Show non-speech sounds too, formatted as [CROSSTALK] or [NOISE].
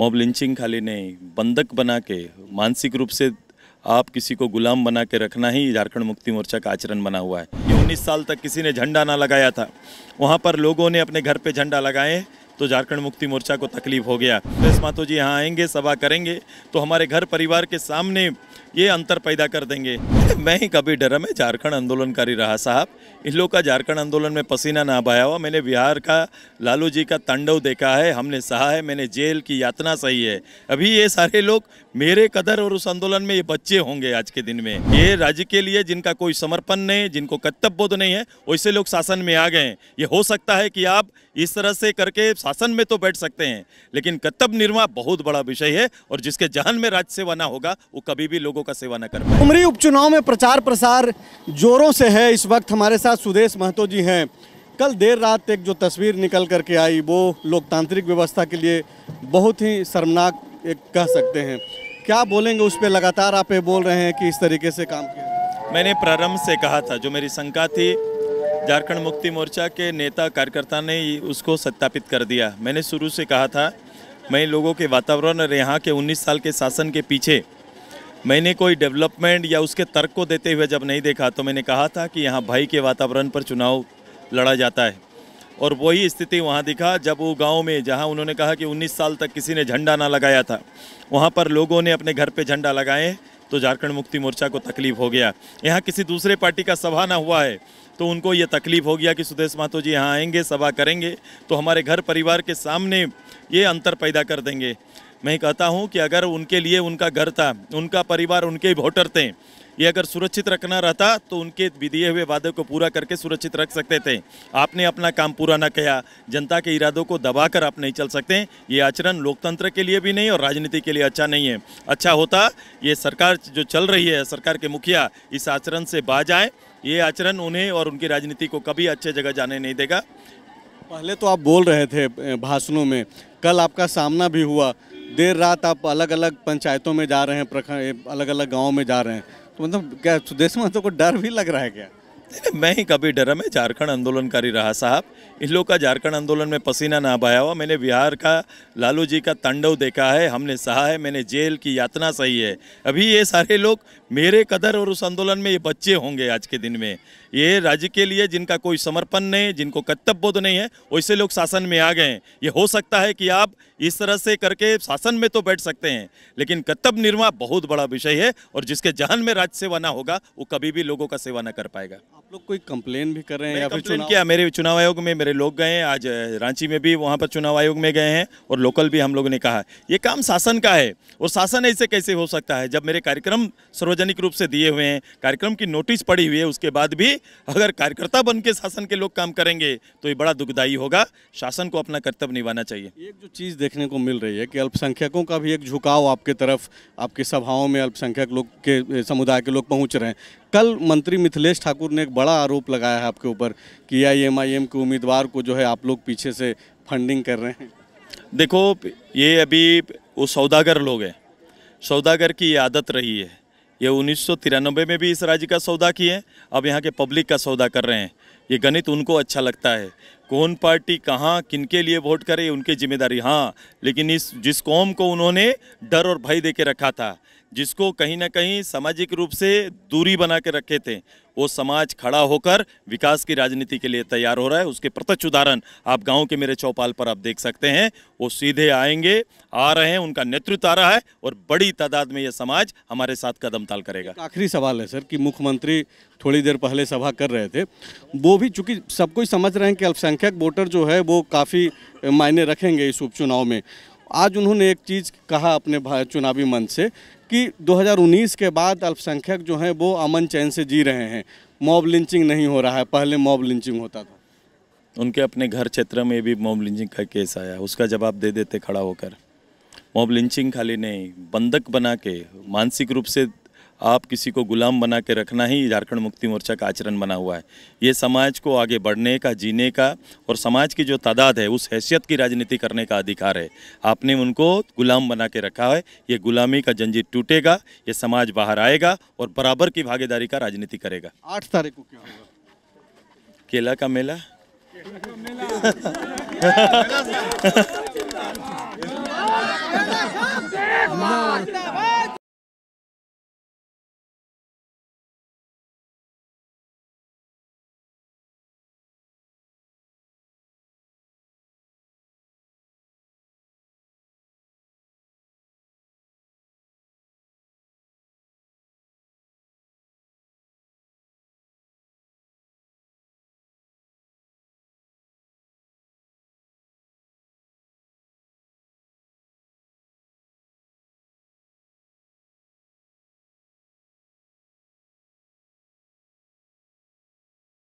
mob lynching खाली नहीं बंधक बना के मानसिक रूप से आप किसी को गुलाम बना के रखना ही झारखंड मुक्ति मोर्चा का आचरण बना हुआ है उन्नीस साल तक किसी ने झंडा ना लगाया था वहाँ पर लोगों ने अपने घर पे झंडा लगाए तो झारखंड मुक्ति मोर्चा को तकलीफ हो गया प्रेस मातो जी यहाँ आएंगे सभा करेंगे तो हमारे घर परिवार के सामने ये अंतर पैदा कर देंगे [LAUGHS] मैं ही कभी डरा मैं झारखंड आंदोलनकारी रहा साहब इन लोग का झारखंड आंदोलन में पसीना ना बहाया हुआ मैंने बिहार का लालू जी का तांडव देखा है हमने सहा है मैंने जेल की यातना सही है अभी ये सारे लोग मेरे कदर और उस आंदोलन में ये बच्चे होंगे आज के दिन में ये राज्य के लिए जिनका कोई समर्पण नहीं जिनको कर्तव्य बोध नहीं है वैसे लोग शासन में आ गए ये हो सकता है कि आप इस तरह से करके शासन में तो बैठ सकते हैं लेकिन कर्तव्य निर्वाह बहुत बड़ा विषय है और जिसके जहन में राज्य सेवा ना होगा वो कभी भी लोगों का सेवा ना कर उमरी उपचुनाव में प्रचार प्रसार जोरों से है इस वक्त हमारे साथ सुदेश महतो जी हैं कल देर रात एक जो तस्वीर निकल करके आई वो लोकतांत्रिक व्यवस्था के लिए बहुत ही शर्मनाक एक कह सकते हैं क्या बोलेंगे उस पर लगातार आप बोल रहे हैं कि इस तरीके से काम किया मैंने प्रारंभ से कहा था जो मेरी शंका थी झारखंड मुक्ति मोर्चा के नेता कार्यकर्ता ने उसको सत्यापित कर दिया मैंने शुरू से कहा था मैं लोगों के वातावरण और यहाँ के 19 साल के शासन के पीछे मैंने कोई डेवलपमेंट या उसके तर्क को देते हुए जब नहीं देखा तो मैंने कहा था कि यहाँ भाई के वातावरण पर चुनाव लड़ा जाता है और वही स्थिति वहाँ दिखा जब वो गांव में जहाँ उन्होंने कहा कि 19 साल तक किसी ने झंडा ना लगाया था वहाँ पर लोगों ने अपने घर पे झंडा लगाए तो झारखंड मुक्ति मोर्चा को तकलीफ हो गया यहाँ किसी दूसरे पार्टी का सभा ना हुआ है तो उनको ये तकलीफ हो गया कि सुदेश महतो जी यहाँ आएंगे सभा करेंगे तो हमारे घर परिवार के सामने ये अंतर पैदा कर देंगे मैं कहता हूँ कि अगर उनके लिए उनका घर था उनका परिवार उनके वोटर थे ये अगर सुरक्षित रखना रहता तो उनके दिए हुए वादे को पूरा करके सुरक्षित रख सकते थे आपने अपना काम पूरा न किया जनता के इरादों को दबाकर आप नहीं चल सकते ये आचरण लोकतंत्र के लिए भी नहीं और राजनीति के लिए अच्छा नहीं है अच्छा होता ये सरकार जो चल रही है सरकार के मुखिया इस आचरण से बाज आए ये आचरण उन्हें और उनकी राजनीति को कभी अच्छे जगह जाने नहीं देगा पहले तो आप बोल रहे थे भाषणों में कल आपका सामना भी हुआ देर रात आप अलग अलग पंचायतों में जा रहे हैं प्रखंड अलग अलग गाँव में जा रहे हैं तो मतलब क्या सुदेश महतो को डर भी लग रहा है क्या मैं ही कभी डरा मैं झारखंड आंदोलनकारी रहा साहब इन लोग का झारखंड आंदोलन में पसीना ना बहाया हुआ मैंने बिहार का लालू जी का तंडव देखा है हमने सहा है मैंने जेल की यातना सही है अभी ये सारे लोग मेरे कदर और उस आंदोलन में ये बच्चे होंगे आज के दिन में ये राज्य के लिए जिनका कोई समर्पण नहीं जिनको कर्तव्य बोध नहीं है वैसे लोग शासन में आ गए हैं ये हो सकता है कि आप इस तरह से करके शासन में तो बैठ सकते हैं लेकिन कर्तव्य निर्वाह बहुत बड़ा विषय है और जिसके जहन में राज्य सेवा ना होगा वो कभी भी लोगों का सेवा ना कर पाएगा आप लोग कोई कंप्लेन भी कर रहे हैं या फिर चुनाव किया मेरे चुनाव आयोग में मेरे लोग गए हैं आज रांची में भी वहाँ पर चुनाव आयोग में गए हैं और लोकल भी हम लोगों ने कहा ये काम शासन का है और शासन ऐसे कैसे हो सकता है जब मेरे कार्यक्रम सार्वजनिक रूप से दिए हुए हैं कार्यक्रम की नोटिस पड़ी हुई है उसके बाद भी अगर कार्यकर्ता बन के शासन के लोग काम करेंगे तो ये बड़ा दुखदायी होगा शासन को अपना कर्तव्य निभाना चाहिए एक जो चीज़ देखने को मिल रही है कि अल्पसंख्यकों का भी एक झुकाव आपके तरफ आपकी सभाओं में अल्पसंख्यक लोग के समुदाय के लोग पहुँच रहे हैं कल मंत्री मिथिलेश ठाकुर ने एक बड़ा आरोप लगाया है आपके ऊपर कि आई एम आई एम के उम्मीदवार को जो है आप लोग पीछे से फंडिंग कर रहे हैं देखो ये अभी वो सौदागर लोग हैं सौदागर की आदत रही है ये उन्नीस में भी इस राज्य का सौदा किए अब यहाँ के पब्लिक का सौदा कर रहे हैं ये गणित उनको अच्छा लगता है कौन पार्टी कहाँ किनके लिए वोट करे उनकी जिम्मेदारी हाँ लेकिन इस जिस कौम को उन्होंने डर और भय दे के रखा था जिसको कहीं ना कहीं सामाजिक रूप से दूरी बना के रखे थे वो समाज खड़ा होकर विकास की राजनीति के लिए तैयार हो रहा है उसके प्रत्यक्ष उदाहरण आप गांव के मेरे चौपाल पर आप देख सकते हैं वो सीधे आएंगे आ रहे हैं उनका नेतृत्व आ रहा है और बड़ी तादाद में ये समाज हमारे साथ कदम ताल करेगा आखिरी सवाल है सर कि मुख्यमंत्री थोड़ी देर पहले सभा कर रहे थे वो भी चूंकि सबको समझ रहे हैं कि अल्पसंख्यक वोटर जो है वो काफ़ी मायने रखेंगे इस उपचुनाव में आज उन्होंने एक चीज़ कहा अपने चुनावी मंच से कि 2019 के बाद अल्पसंख्यक जो हैं वो अमन चैन से जी रहे हैं मॉब लिंचिंग नहीं हो रहा है पहले मॉब लिंचिंग होता था उनके अपने घर क्षेत्र में भी मॉब लिंचिंग का केस आया उसका जवाब दे देते खड़ा होकर मॉब लिंचिंग खाली नहीं बंधक बना के मानसिक रूप से आप किसी को गुलाम बना के रखना ही झारखंड मुक्ति मोर्चा का आचरण बना हुआ है ये समाज को आगे बढ़ने का जीने का और समाज की जो तादाद है उस हैसियत की राजनीति करने का अधिकार है आपने उनको गुलाम बना के रखा है ये गुलामी का जंजीर टूटेगा ये समाज बाहर आएगा और बराबर की भागीदारी का राजनीति करेगा आठ तारीख को क्या होगा केला का मेला [LAUGHS]